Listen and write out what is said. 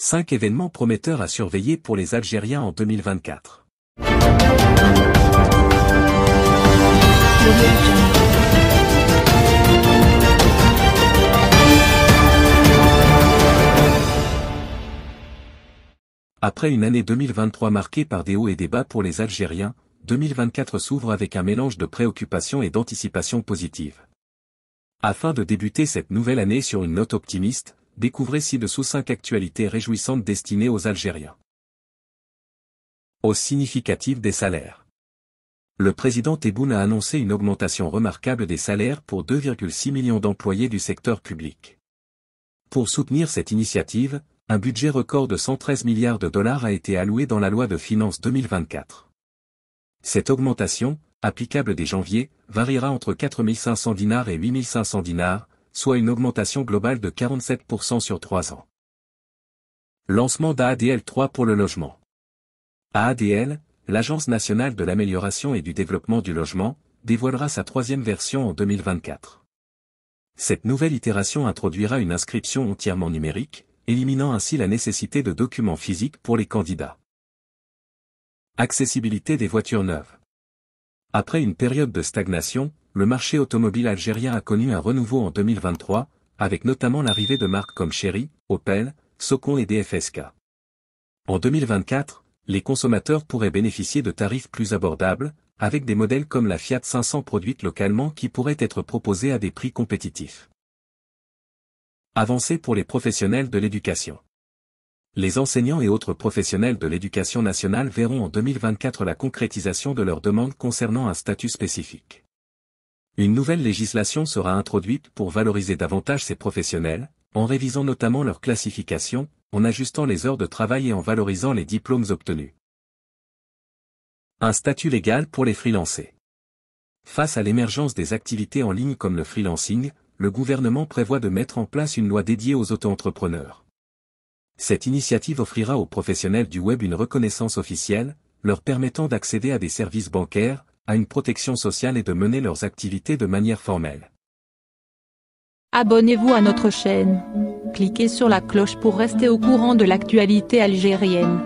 5 événements prometteurs à surveiller pour les Algériens en 2024. Après une année 2023 marquée par des hauts et des bas pour les Algériens, 2024 s'ouvre avec un mélange de préoccupations et d'anticipations positives. Afin de débuter cette nouvelle année sur une note optimiste, découvrez ci-dessous 5 actualités réjouissantes destinées aux Algériens. Au significatif des salaires. Le président Tebboune a annoncé une augmentation remarquable des salaires pour 2,6 millions d'employés du secteur public. Pour soutenir cette initiative, un budget record de 113 milliards de dollars a été alloué dans la loi de finances 2024. Cette augmentation, applicable dès janvier, variera entre 4500 dinars et 8500 dinars, soit une augmentation globale de 47% sur 3 ans. Lancement d'AADL 3 pour le logement. AADL, l'Agence nationale de l'amélioration et du développement du logement, dévoilera sa troisième version en 2024. Cette nouvelle itération introduira une inscription entièrement numérique, éliminant ainsi la nécessité de documents physiques pour les candidats. Accessibilité des voitures neuves. Après une période de stagnation, le marché automobile algérien a connu un renouveau en 2023, avec notamment l'arrivée de marques comme Chery, Opel, Socon et DFSK. En 2024, les consommateurs pourraient bénéficier de tarifs plus abordables, avec des modèles comme la Fiat 500 produite localement qui pourraient être proposés à des prix compétitifs. Avancé pour les professionnels de l'éducation. Les enseignants et autres professionnels de l'éducation nationale verront en 2024 la concrétisation de leurs demandes concernant un statut spécifique. Une nouvelle législation sera introduite pour valoriser davantage ces professionnels, en révisant notamment leur classification, en ajustant les heures de travail et en valorisant les diplômes obtenus. Un statut légal pour les freelancers. Face à l'émergence des activités en ligne comme le freelancing, le gouvernement prévoit de mettre en place une loi dédiée aux auto-entrepreneurs. Cette initiative offrira aux professionnels du web une reconnaissance officielle, leur permettant d'accéder à des services bancaires, à une protection sociale et de mener leurs activités de manière formelle. Abonnez-vous à notre chaîne. Cliquez sur la cloche pour rester au courant de l'actualité algérienne.